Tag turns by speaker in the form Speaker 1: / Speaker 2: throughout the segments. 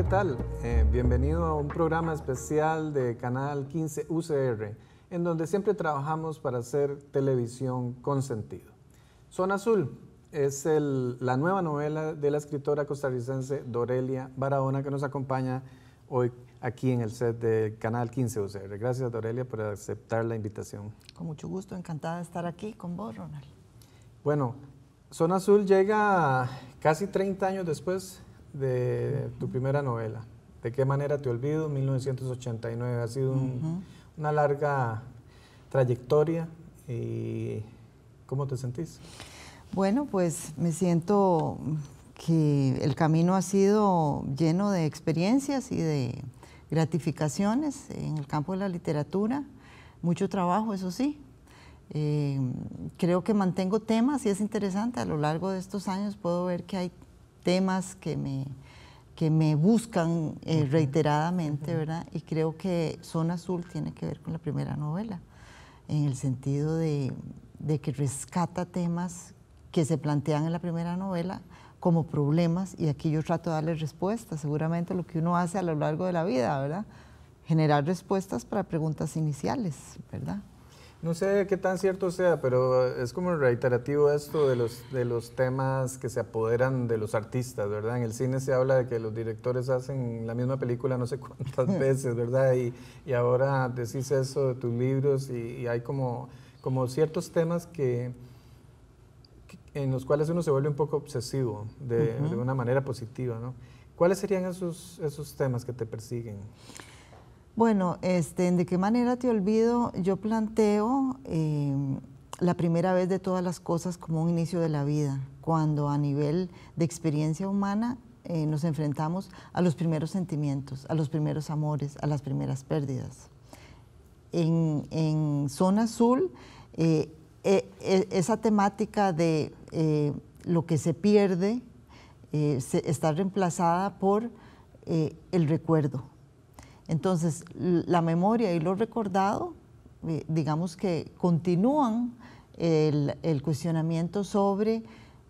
Speaker 1: ¿qué tal? Eh, bienvenido a un programa especial de Canal 15 UCR, en donde siempre trabajamos para hacer televisión con sentido. Zona Azul es la nueva novela de la escritora costarricense Dorelia Barahona que nos acompaña hoy aquí en el set de Canal 15 UCR. Gracias Dorelia por aceptar la invitación.
Speaker 2: Con mucho gusto, encantada de estar aquí con vos, Ronald.
Speaker 1: Bueno, Zona Azul llega casi 30 años después de tu primera novela, ¿De qué manera te olvido? 1989. Ha sido una larga trayectoria. Y ¿Cómo te sentís?
Speaker 2: Bueno, pues me siento que el camino ha sido lleno de experiencias y de gratificaciones en el campo de la literatura. Mucho trabajo, eso sí. Eh, creo que mantengo temas y es interesante. A lo largo de estos años puedo ver que hay temas que me, buscan eh, reiteradamente, ¿verdad? Y creo que Zona Azul tiene que ver con la primera novela, en el sentido de, que rescata temas que se plantean en la primera novela como problemas y aquí yo trato de darle respuestas, seguramente lo que uno hace a lo largo de la vida, ¿verdad? Generar respuestas para preguntas iniciales, ¿verdad?
Speaker 1: No sé qué tan cierto sea, pero es como reiterativo esto de los, de los temas que se apoderan de los artistas, ¿verdad? En el cine se habla de que los directores hacen la misma película no sé cuántas veces, ¿verdad? Y, ahora decís eso de tus libros y, hay como, como ciertos temas que, en los cuales uno se vuelve un poco obsesivo de, de una manera positiva, ¿no? ¿Cuáles serían esos, esos temas que te persiguen?
Speaker 2: Bueno, este, ¿de qué manera te olvido? Yo planteo em, la primera vez de todas las cosas como un inicio de la vida, cuando a nivel de experiencia humana eh, nos enfrentamos a los primeros sentimientos, a los primeros amores, a las primeras pérdidas. En, Zona Azul, eh, eh, e, esa temática de lo que se pierde está reemplazada por el recuerdo entonces, la memoria y lo recordado, eh, digamos que continúan el, cuestionamiento sobre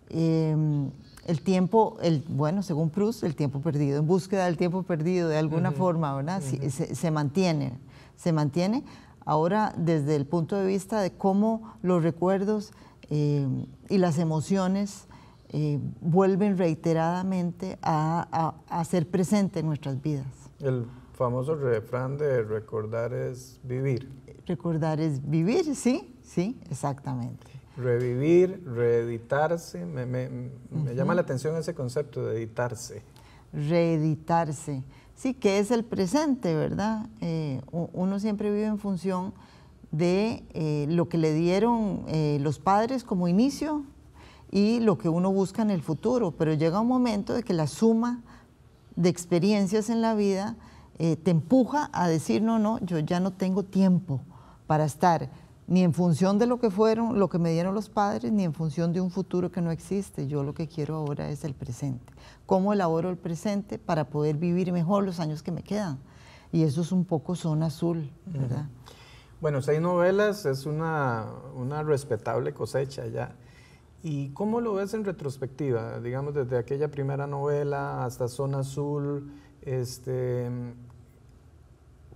Speaker 2: em, el tiempo, el, bueno, según Proust, el tiempo perdido, en búsqueda del tiempo perdido de alguna forma, ¿verdad? se, mantiene, se mantiene ahora desde el punto de vista de cómo los recuerdos em, y las emociones eh, vuelven reiteradamente a, ser presentes en nuestras vidas
Speaker 1: famoso refrán de recordar es vivir.
Speaker 2: Recordar es vivir, sí, sí, exactamente.
Speaker 1: Revivir, reeditarse, me, llama la atención ese concepto de editarse.
Speaker 2: Reeditarse, sí, que es el presente, ¿verdad? Eh, uno siempre vive en función de eh, lo que le dieron eh, los padres como inicio y lo que uno busca en el futuro, pero llega un momento de que la suma de experiencias en la vida eh, te empuja a decir, no, no, yo ya no tengo tiempo para estar ni en función de lo que fueron, lo que me dieron los padres, ni en función de un futuro que no existe. Yo lo que quiero ahora es el presente. ¿Cómo elaboro el presente para poder vivir mejor los años que me quedan? Y eso es un poco zona azul, ¿verdad?
Speaker 1: Bueno, seis novelas es una, una respetable cosecha ya. ¿Y cómo lo ves en retrospectiva? Digamos, desde aquella primera novela hasta Zona Azul, este,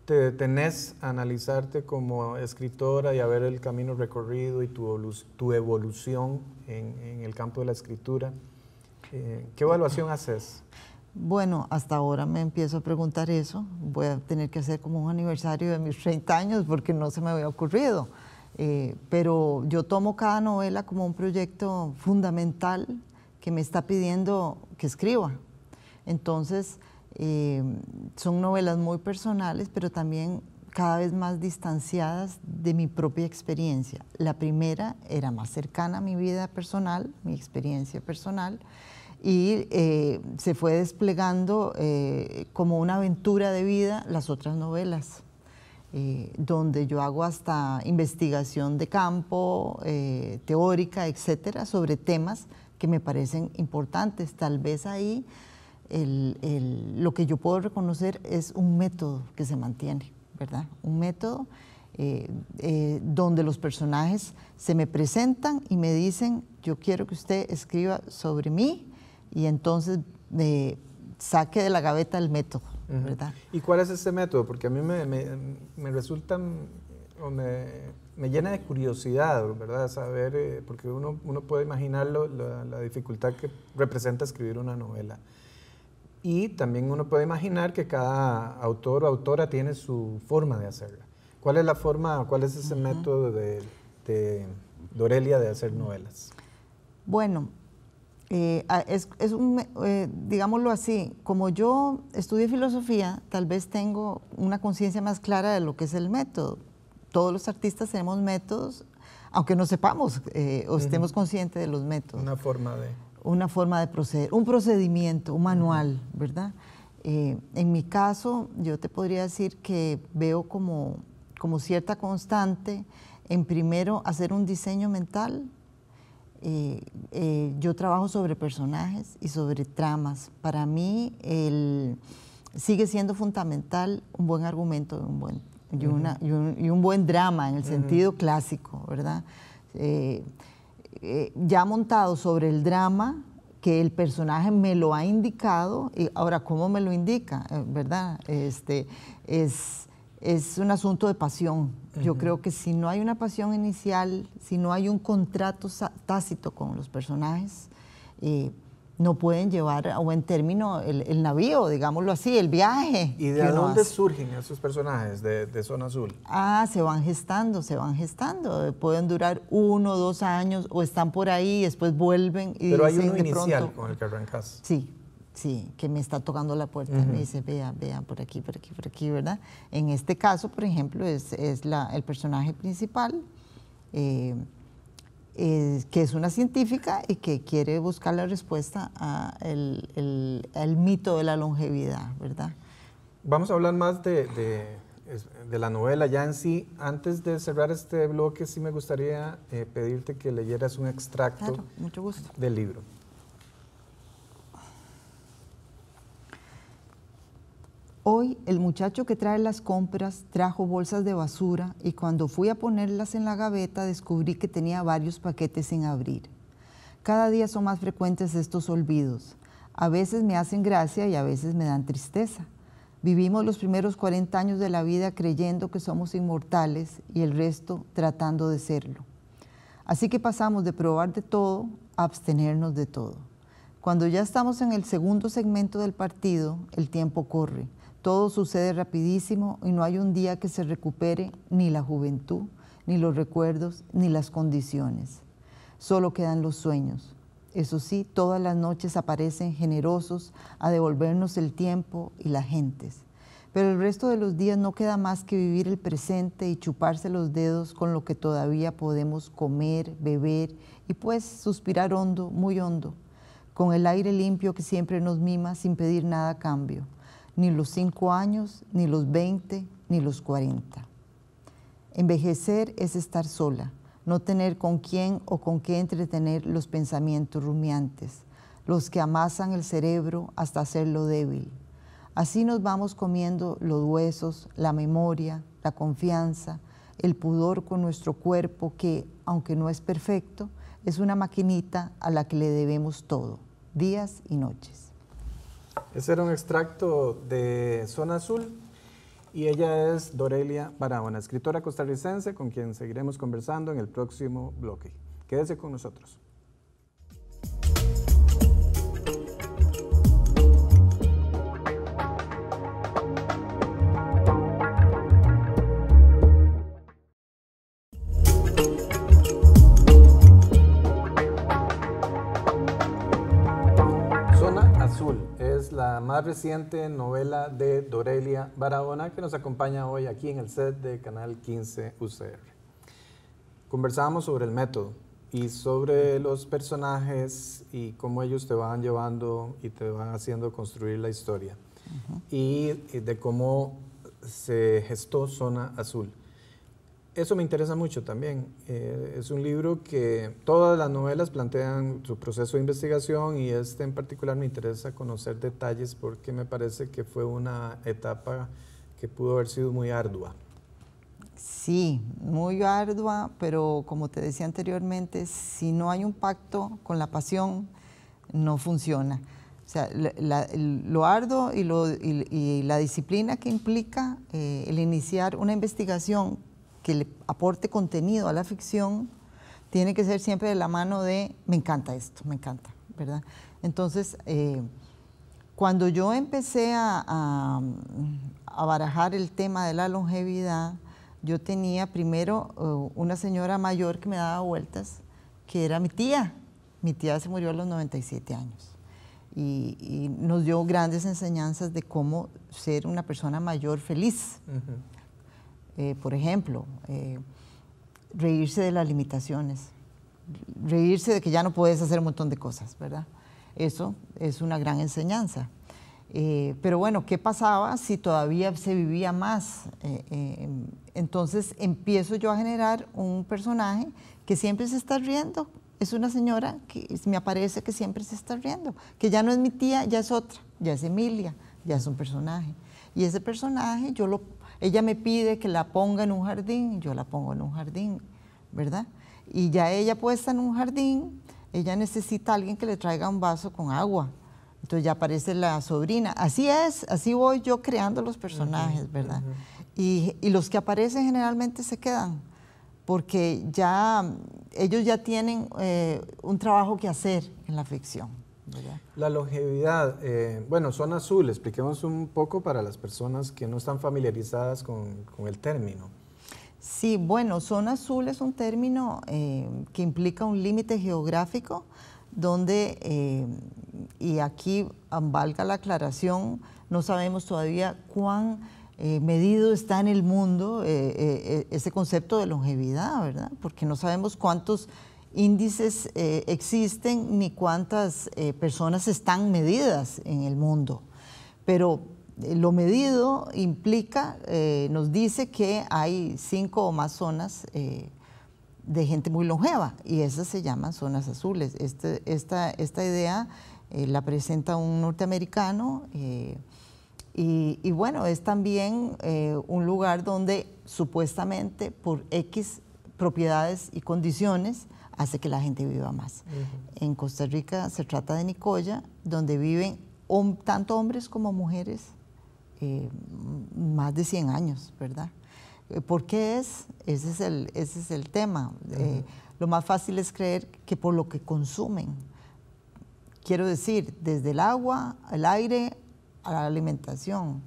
Speaker 1: te detenés a analizarte como escritora y a ver el camino recorrido y tu, tu evolución en, el campo de la escritura, eh, ¿qué evaluación haces?
Speaker 2: Bueno, hasta ahora me empiezo a preguntar eso. Voy a tener que hacer como un aniversario de mis 30 años porque no se me había ocurrido. Eh, pero yo tomo cada novela como un proyecto fundamental que me está pidiendo que escriba. Entonces, eh, son novelas muy personales, pero también cada vez más distanciadas de mi propia experiencia. La primera era más cercana a mi vida personal, mi experiencia personal, y eh, se fue desplegando eh, como una aventura de vida las otras novelas, donde yo hago hasta investigación de campo, teórica, etcétera, sobre temas que me parecen importantes. Tal vez ahí lo que yo puedo reconocer es un método que se mantiene, ¿verdad? Un método eh, eh, donde los personajes se me presentan y me dicen, yo quiero que usted escriba sobre mí y entonces eh, saque de la gaveta el método, ¿verdad?
Speaker 1: ¿Y cuál es ese método? Porque a mí me, me, resulta, o me, me, llena de curiosidad, ¿verdad? Saber, porque uno, uno puede imaginar la, dificultad que representa escribir una novela. Y también uno puede imaginar que cada autor o autora tiene su forma de hacerla. ¿Cuál es la forma, cuál es ese método de, de, Dorelia de hacer novelas?
Speaker 2: Bueno, eh, es, un, eh, digámoslo así, como yo estudié filosofía, tal vez tengo una conciencia más clara de lo que es el método. Todos los artistas tenemos métodos, aunque no sepamos eh, o estemos conscientes de los métodos.
Speaker 1: Una forma de
Speaker 2: una forma de proceder, un procedimiento, un manual, ¿verdad? Eh, en mi caso, yo te podría decir que veo como, como cierta constante en primero hacer un diseño mental. Eh, eh, yo trabajo sobre personajes y sobre tramas. Para mí sigue siendo fundamental un buen argumento y, un, buen drama en el sentido clásico, ¿verdad? Eh, ya montado sobre el drama que el personaje me lo ha indicado y ahora cómo me lo indica, eh, ¿verdad? Este, es, es un asunto de pasión. Yo creo que si no hay una pasión inicial, si no hay un contrato tácito con los personajes, eh, no pueden llevar a buen término el, navío, digámoslo así, el viaje. ¿Y de dónde
Speaker 1: surgen esos personajes de, Zona Azul?
Speaker 2: Ah, se van gestando, se van gestando. Eh, pueden durar uno, dos años, o están por ahí, y después vuelven y Pero hay uno inicial con el que arrancas. Sí, sí, que me está tocando la puerta, me dice, vea, vea, por aquí, por aquí, por aquí, ¿verdad? En este caso, por ejemplo, es, la, el personaje principal. Eh, eh, que es una científica y que quiere buscar la respuesta al el, mito de la longevidad, ¿verdad?
Speaker 1: Vamos a hablar más de, la novela ya en sí. Antes de cerrar este bloque, sí me gustaría eh, pedirte que leyeras un extracto del libro.
Speaker 2: Hoy el muchacho que trae las compras trajo bolsas de basura y cuando fui a ponerlas en la gaveta descubrí que tenía varios paquetes sin abrir. Cada día son más frecuentes estos olvidos. A veces me hacen gracia y a veces me dan tristeza. Vivimos los primeros 40 años de la vida creyendo que somos inmortales y el resto tratando de serlo. Así que pasamos de probar de todo a abstenernos de todo. Cuando ya estamos en el segundo segmento del partido, el tiempo corre todo sucede rapidísimo y no hay un día que se recupere ni la juventud, ni los recuerdos, ni las condiciones. Solo quedan los sueños. Eso sí, todas las noches aparecen generosos a devolvernos el tiempo y las gentes. Pero el resto de los días no queda más que vivir el presente y chuparse los dedos con lo que todavía podemos comer, beber y pues suspirar hondo, muy hondo, con el aire limpio que siempre nos mima sin pedir nada a cambio ni los 5 años, ni los 20, ni los 40. Envejecer es estar sola, no tener con quién o con qué entretener los pensamientos rumiantes, los que amasan el cerebro hasta hacerlo débil. Así nos vamos comiendo los huesos, la memoria, la confianza, el pudor con nuestro cuerpo que, aunque no es perfecto, es una maquinita a la que le debemos todo, días y noches.
Speaker 1: Ese era un extracto de Zona Azul y ella es Dorelia Barahona, escritora costarricense con quien seguiremos conversando en el próximo bloque. Quédese con nosotros. la más reciente novela de Dorelia Barahona, que nos acompaña hoy aquí en el set de Canal 15 UCR. Conversábamos sobre el método y sobre los personajes y cómo ellos te van llevando y te van haciendo construir la historia. Y eh, de cómo se gestó Zona Azul eso me interesa mucho también. Eh, es un libro que todas las novelas plantean su proceso de investigación y este en particular me interesa conocer detalles porque me parece que fue una etapa que pudo haber sido muy ardua.
Speaker 2: Sí, muy ardua, pero como te decía anteriormente, si no hay un pacto con la pasión, no funciona. O sea, lo arduo y, la disciplina que implica eh, el iniciar una investigación que le aporte contenido a la ficción tiene que ser siempre de la mano de me encanta esto, me encanta, ¿verdad? Entonces, eh, cuando yo empecé a, barajar el tema de la longevidad, yo tenía primero eh, una señora mayor que me daba vueltas, que era mi tía. Mi tía se murió a los 97 años. Y, nos dio grandes enseñanzas de cómo ser una persona mayor feliz, eh, por ejemplo, eh, reírse de las limitaciones, reírse de que ya no puedes hacer un montón de cosas, ¿verdad? Eso es una gran enseñanza. Eh, pero bueno, ¿qué pasaba si todavía se vivía más? entonces empiezo yo a generar un personaje que siempre se está riendo. Es una señora que me aparece que siempre se está riendo, que ya no es mi tía, ya es otra, ya es Emilia, ya es un personaje. Y ese personaje yo lo ella me pide que la ponga en un jardín, yo la pongo en un jardín, ¿verdad? Y ya ella puesta en un jardín, ella necesita a alguien que le traiga un vaso con agua. Entonces ya aparece la sobrina. Así es, así voy yo creando los personajes, ¿verdad? y, los que aparecen generalmente se quedan, porque ya ellos ya tienen eh, un trabajo que hacer en la ficción.
Speaker 1: La longevidad, eh, bueno, zona azul, expliquemos un poco para las personas que no están familiarizadas con, el término.
Speaker 2: Sí, bueno, zona azul es un término eh, que implica un límite geográfico donde, eh, y aquí valga la aclaración, no sabemos todavía cuán medido está en el mundo ese concepto de longevidad, ¿verdad? Porque no sabemos cuántos índices eh, existen ni cuántas eh, personas están medidas en el mundo. Pero eh, lo medido implica, nos dice que hay cinco o más zonas de gente muy longeva y esas se llaman zonas azules. Este, esta, idea la presenta un norteamericano. y, bueno, es también un lugar donde supuestamente por X propiedades y condiciones hace que la gente viva más. En Costa Rica se trata de Nicoya, donde viven tanto hombres como mujeres eh, más de 100 años, ¿verdad? Eh, ¿Por qué es? Ese es el, ese es el tema. Eh, lo más fácil es creer que por lo que consumen. Quiero decir, desde el agua, el aire, a la alimentación.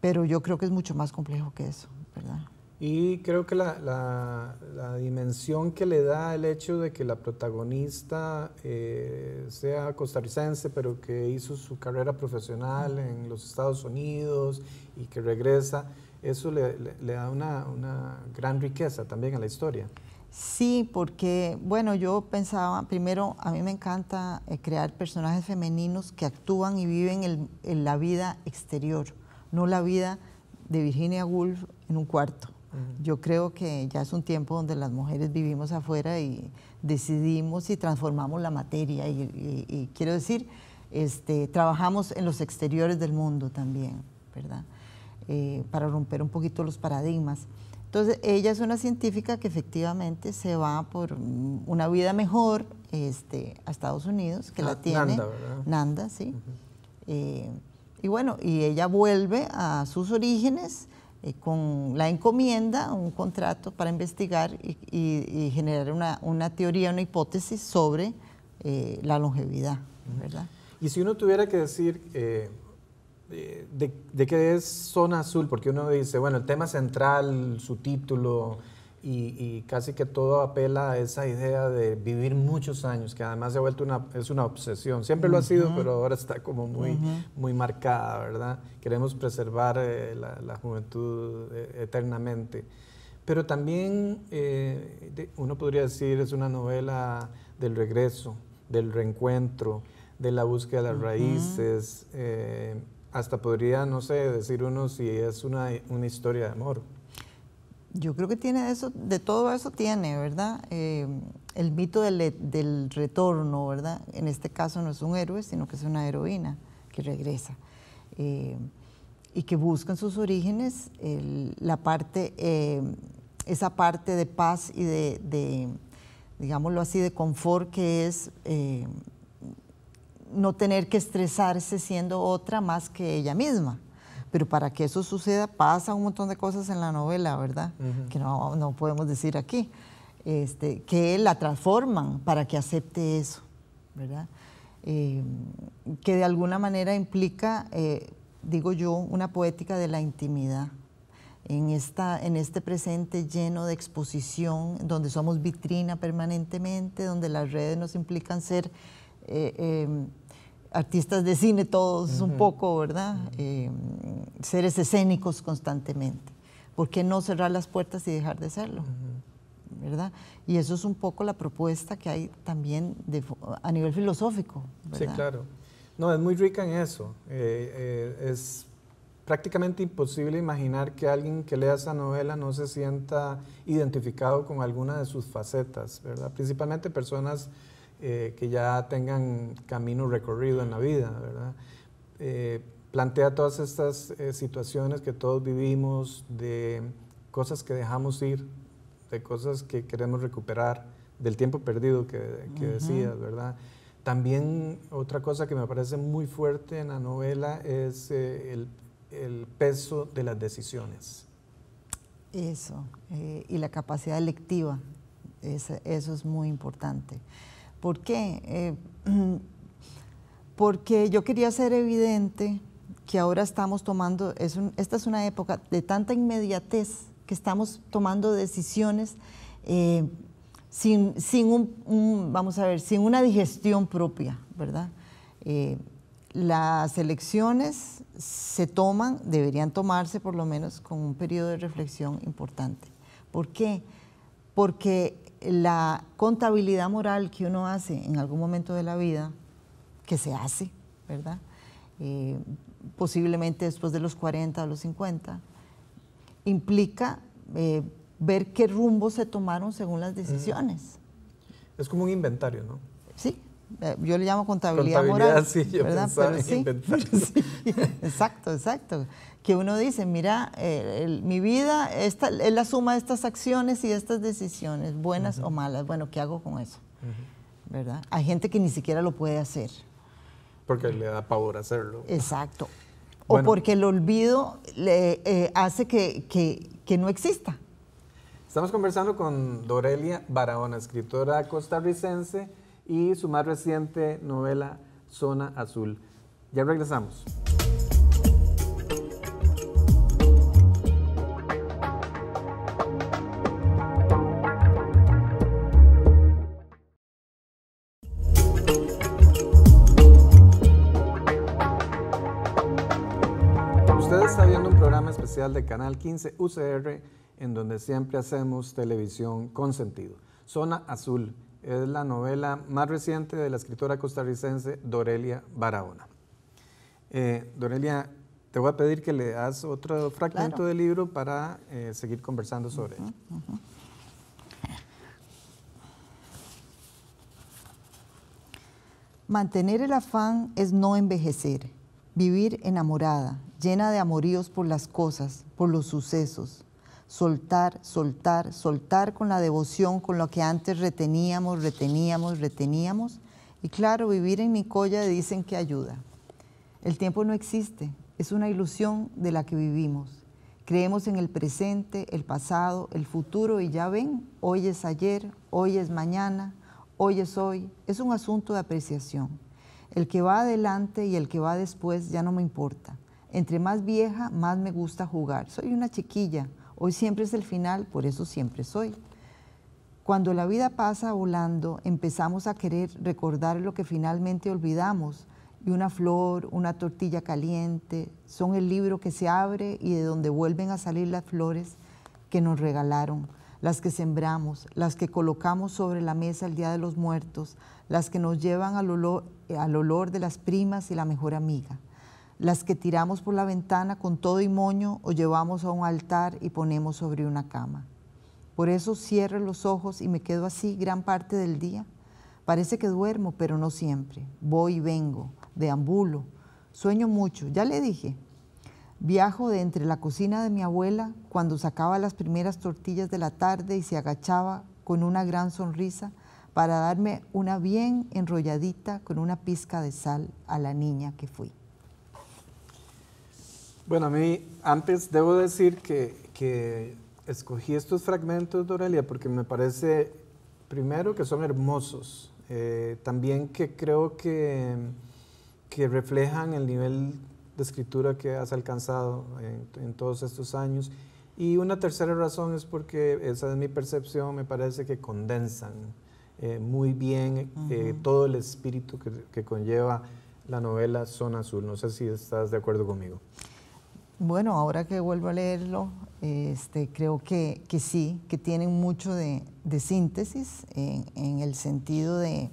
Speaker 2: pero yo creo que es mucho más complejo que eso,
Speaker 1: ¿verdad? Y creo que la, dimensión que le da el hecho de que la protagonista eh, sea costarricense, pero que hizo su carrera profesional en los Estados Unidos y que regresa, eso le, da una, gran riqueza también a la historia.
Speaker 2: Sí, porque, bueno, yo pensaba, primero, a mí me encanta eh, crear personajes femeninos que actúan y viven en la vida exterior, no la vida de Virginia Woolf en un cuarto yo creo que ya es un tiempo donde las mujeres vivimos afuera y decidimos y transformamos la materia. Y, quiero decir, este, trabajamos en los exteriores del mundo también, ¿verdad? Eh, para romper un poquito los paradigmas. Entonces, ella es una científica que efectivamente se va por una vida mejor este, a Estados Unidos, que la ah, tiene. Nanda, ¿verdad? Nanda, sí. Eh, y bueno, y ella vuelve a sus orígenes eh, con la encomienda, un contrato para investigar y, generar una, teoría, una hipótesis sobre eh, la longevidad, ¿verdad?
Speaker 1: Y si uno tuviera que decir eh, de, de qué es zona azul, porque uno dice, bueno, el tema central, su título y, casi que todo apela a esa idea de vivir muchos años, que además se ha vuelto es una obsesión. Siempre lo ha sido, pero ahora está como muy, muy marcada, ¿verdad? Queremos preservar eh, la, juventud eh, eternamente. Pero también eh, uno podría decir es una novela del regreso, del reencuentro, de la búsqueda de las raíces. hasta podría, no sé, decir uno si es una, una historia de amor.
Speaker 2: Yo creo que tiene eso, de todo eso tiene, ¿verdad? Em, el mito del, retorno, ¿verdad? En este caso no es un héroe, sino que es una heroína que regresa em, y que busca en sus orígenes la parte, em, esa parte de paz y de, digámoslo así, de confort que es no tener que estresarse siendo otra más que ella misma. Pero para que eso suceda pasa un montón de cosas en la novela, ¿verdad? Que no, no, podemos decir aquí, este, que la transforman para que acepte eso, ¿verdad? Em, que de alguna manera implica, eh, digo yo, una poética de la intimidad. En, esta, en este presente lleno de exposición, donde somos vitrina permanentemente, donde las redes nos implican ser eh, em, artistas de cine todos un poco, ¿verdad? Eh, seres escénicos constantemente. ¿Por qué no cerrar las puertas y dejar de serlo? ¿Verdad? Y eso es un poco la propuesta que hay también a nivel filosófico. Sí, claro.
Speaker 1: No, es muy rica en eso. Eh, eh, es prácticamente imposible imaginar que alguien que lea esa novela no se sienta identificado con alguna de sus facetas, ¿verdad? Principalmente personas eh, que ya tengan camino recorrido en la vida, ¿verdad? Eh, plantea todas estas eh, situaciones que todos vivimos, de cosas que dejamos ir, de cosas que queremos recuperar, del tiempo perdido que, decías, ¿verdad? También otra cosa que me parece muy fuerte en la novela es el, peso de las decisiones.
Speaker 2: Eso, y la capacidad electiva, eso es muy importante. ¿Por qué? Eh, porque yo quería ser evidente que ahora estamos tomando, esta es una época de tanta inmediatez que estamos tomando decisiones eh, sin, un, vamos a ver, sin una digestión propia, ¿verdad? Eh, las elecciones se toman, deberían tomarse por lo menos con un periodo de reflexión importante. ¿Por qué? Porque la contabilidad moral que uno hace en algún momento de la vida, que se hace, ¿verdad? Eh, posiblemente después de los 40 o los 50, implica eh, ver qué rumbo se tomaron según las decisiones.
Speaker 1: Es como un inventario, ¿no?
Speaker 2: Sí, eh, yo le llamo contabilidad, moral. Sí, yo ¿verdad? exacto, exacto que uno dice, mira, eh, mi vida es la suma de estas acciones y estas decisiones, buenas o malas. Bueno, ¿qué hago con eso? ¿Verdad? Hay gente que ni siquiera lo puede hacer.
Speaker 1: Porque le da pavor hacerlo. Exacto. O porque
Speaker 2: el olvido le, eh, hace que, que no exista.
Speaker 1: Estamos conversando con Dorelia Barahona, escritora costarricense y su más reciente novela Zona Azul. Ya regresamos. Canal 15 UCR, en donde siempre hacemos televisión con sentido. Zona Azul es la novela más reciente de la escritora costarricense Dorelia Barahona. Eh, Dorelia, te voy a pedir que le das otro fragmento del libro para eh, seguir conversando sobre él.
Speaker 2: Mantener el afán es no envejecer Vivir enamorada, llena de amoríos por las cosas, por los sucesos. Soltar, soltar, soltar con la devoción, con lo que antes reteníamos, reteníamos, reteníamos. Y claro, vivir en Nicoya dicen que ayuda. El tiempo no existe, es una ilusión de la que vivimos. Creemos en el presente, el pasado, el futuro y ya ven, hoy es ayer, hoy es mañana, hoy es hoy. Es un asunto de apreciación. El que va adelante y el que va después ya no me importa. Entre más vieja, más me gusta jugar. Soy una chiquilla. Hoy siempre es el final, por eso siempre soy. Cuando la vida pasa volando, empezamos a querer recordar lo que finalmente olvidamos. Y una flor, una tortilla caliente, son el libro que se abre y de donde vuelven a salir las flores que nos regalaron, las que sembramos, las que colocamos sobre la mesa el Día de los Muertos, las que nos llevan eh, al olor, de las primas y la mejor amiga, las que tiramos por la ventana con todo y moño o llevamos a un altar y ponemos sobre una cama. Por eso cierro los ojos y me quedo así gran parte del día. Parece que duermo, pero no siempre. Voy y vengo, deambulo, sueño mucho, ya le dije. Viajo de entre la cocina de mi abuela cuando sacaba las primeras tortillas de la tarde y se agachaba con una gran sonrisa para darme una bien enrolladita con una pizca de sal a la niña
Speaker 1: que fui. Bueno, a mí antes debo decir que, escogí estos fragmentos, de Dorelia, porque me parece, primero, que son hermosos, eh, también que creo que, que reflejan el nivel de escritura que has alcanzado en, en, todos estos años. Y una tercera razón es porque, esa es mi percepción, me parece que condensan eh, muy bien eh, todo el espíritu que, conlleva la novela Zona Azul. No sé si estás de acuerdo conmigo.
Speaker 2: Bueno, ahora que vuelvo a leerlo, este, creo que, sí, que tienen mucho de, síntesis en, el sentido de,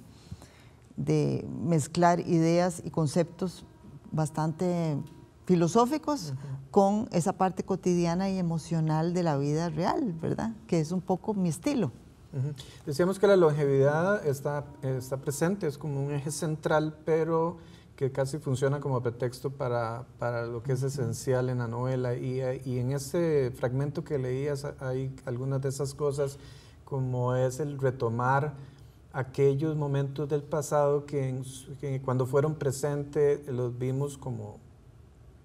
Speaker 2: mezclar ideas y conceptos bastante filosóficos con esa parte cotidiana y emocional de la vida real, ¿verdad? Que es un poco mi estilo.
Speaker 1: Decíamos que la longevidad está, está presente, es como un eje central, pero que casi funciona como pretexto para, para lo que es esencial en la novela. Y, y, en ese fragmento que leías hay algunas de esas cosas, como es el retomar aquellos momentos del pasado que, que cuando fueron presentes los vimos como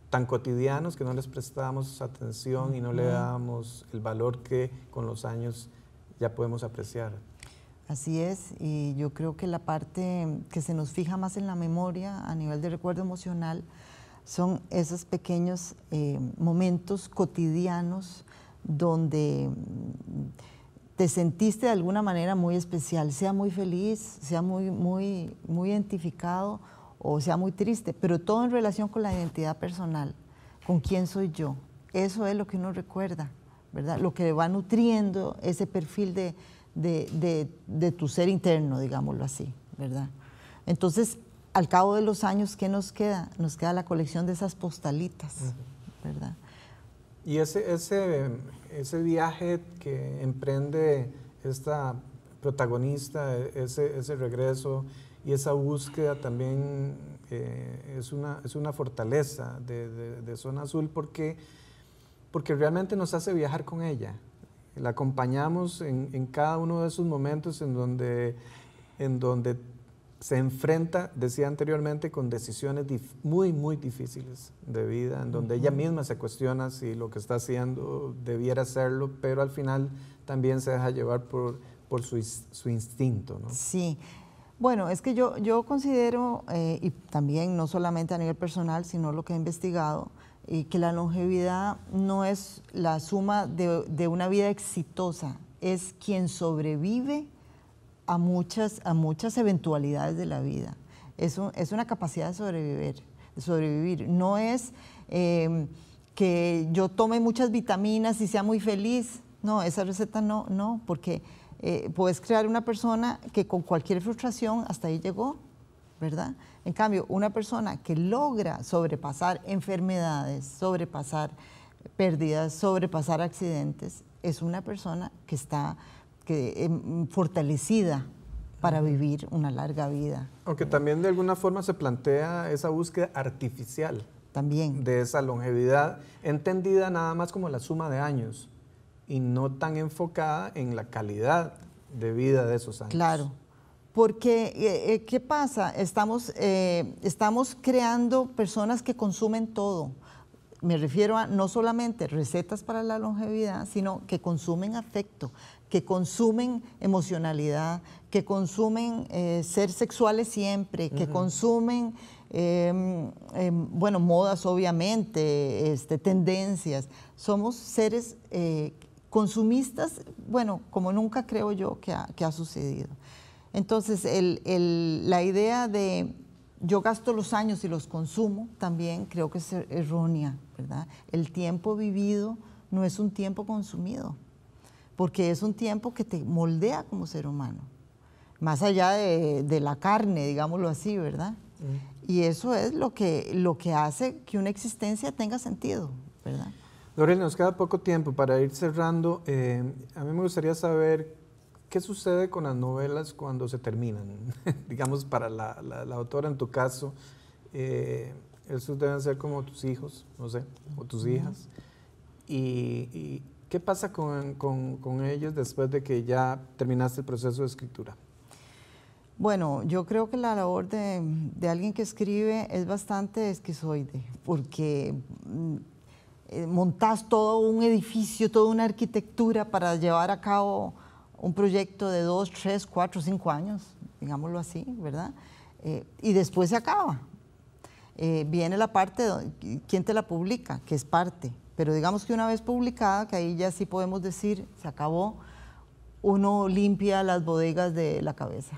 Speaker 1: tan cotidianos que no les prestábamos atención y no le dábamos el valor que con los años ya podemos apreciar.
Speaker 2: Así es, y yo creo que la parte que se nos fija más en la memoria a nivel de recuerdo emocional son esos pequeños eh, momentos cotidianos donde te sentiste de alguna manera muy especial, sea muy feliz, sea muy, muy, muy identificado o sea muy triste, pero todo en relación con la identidad personal, con quién soy yo. Eso es lo que nos recuerda. ¿verdad? Lo que va nutriendo ese perfil de, de, de, tu ser interno, digámoslo así, ¿verdad? Entonces, al cabo de los años, ¿qué nos queda? Nos queda la colección de esas postalitas, ¿verdad?
Speaker 1: Y ese, ese, ese viaje que emprende esta protagonista, ese, ese regreso y esa búsqueda también eh, es, una, es una fortaleza de, de Zona Azul porque porque realmente nos hace viajar con ella. La acompañamos en, cada uno de esos momentos en donde, en donde se enfrenta, decía anteriormente, con decisiones muy, muy difíciles de vida, en donde ella misma se cuestiona si lo que está haciendo debiera hacerlo, pero al final también se deja llevar por, por su, su instinto. ¿no?
Speaker 2: Sí. Bueno, es que yo, yo considero, eh, y también no solamente a nivel personal, sino lo que he investigado, y que la longevidad no es la suma de, una vida exitosa, es quien sobrevive a muchas, a muchas eventualidades de la vida. Es, es una capacidad de sobrevivir. sobrevivir. No es em, que yo tome muchas vitaminas y sea muy feliz. No, esa receta no, no, porque eh, puedes crear una persona que con cualquier frustración hasta ahí llegó en cambio, una persona que logra sobrepasar enfermedades, sobrepasar pérdidas, sobrepasar accidentes, es una persona que está em, fortalecida para vivir una larga vida.
Speaker 1: Aunque también de alguna forma se plantea esa búsqueda artificial. De esa longevidad, entendida nada más como la suma de años y no tan enfocada en la calidad de vida de esos años. Claro, porque, eh, eh, ¿qué pasa? Eh, estamos, creando
Speaker 2: personas que consumen todo. Me refiero a no solamente recetas para la longevidad, sino que consumen afecto, que consumen emocionalidad, que consumen ser sexuales siempre, que consumen, em, em, bueno, modas obviamente, este, tendencias. Somos seres consumistas, bueno, como nunca creo yo que ha sucedido. Entonces, la idea de yo gasto los años y los consumo también creo que es errónea, ¿verdad? El tiempo vivido no es un tiempo consumido, porque es un tiempo que te moldea como ser humano, más allá de, la carne, digámoslo así, ¿verdad? Y eso es lo que, lo que hace que una existencia tenga sentido,
Speaker 1: ¿verdad? Lorel, nos queda poco tiempo para ir cerrando. Eh, a mí me gustaría saber ¿Qué sucede con las novelas cuando se terminan? Digamos, para la, autora, en tu caso, eh, esos deben ser como tus hijos, no sé, o tus hijas. ¿Y, qué pasa con, ellos después de que ya terminaste el proceso de escritura?
Speaker 2: Bueno, yo creo que la labor de, de alguien que escribe es bastante esquizoide, porque mm, eh, montas todo un edificio, toda una arquitectura para llevar a cabo un proyecto de dos, tres, cuatro, cinco años, digámoslo así, ¿verdad? Eh, y después se acaba. Eh, viene la parte, ¿quién te la publica? Que es parte. Pero digamos que una vez publicada, que ahí ya sí podemos decir, se acabó, uno limpia las bodegas de la cabeza,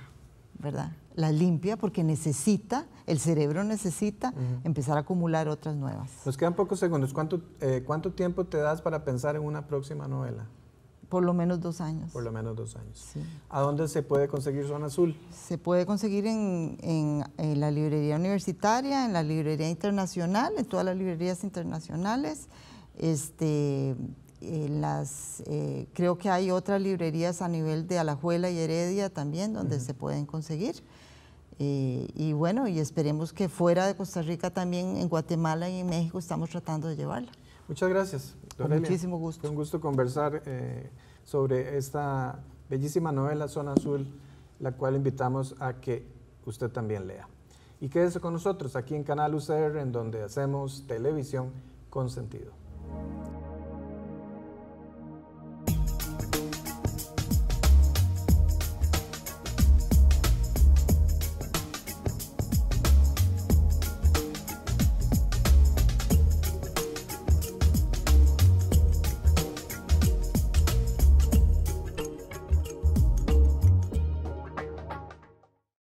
Speaker 2: ¿verdad? La limpia porque necesita, el cerebro necesita empezar a acumular otras nuevas.
Speaker 1: Nos quedan pocos segundos. ¿Cuánto eh, tiempo te das para pensar en una próxima novela?
Speaker 2: Por lo menos dos años. Por
Speaker 1: lo menos dos años. ¿A dónde se puede conseguir Zona Azul?
Speaker 2: Se puede conseguir en, la librería universitaria, en la librería internacional, en todas las librerías internacionales. Este, eh, las, eh, creo que hay otras librerías a nivel de Alajuela y Heredia también donde se pueden conseguir. Eh, y bueno, y esperemos que fuera de Costa Rica también, en Guatemala y en México, estamos tratando de llevarla.
Speaker 1: Muchas gracias. Con muchísimo gusto. un gusto conversar eh, sobre esta bellísima novela Zona Azul, la cual invitamos a que usted también lea. Y quédese con nosotros aquí en Canal UCR, en donde hacemos televisión con sentido.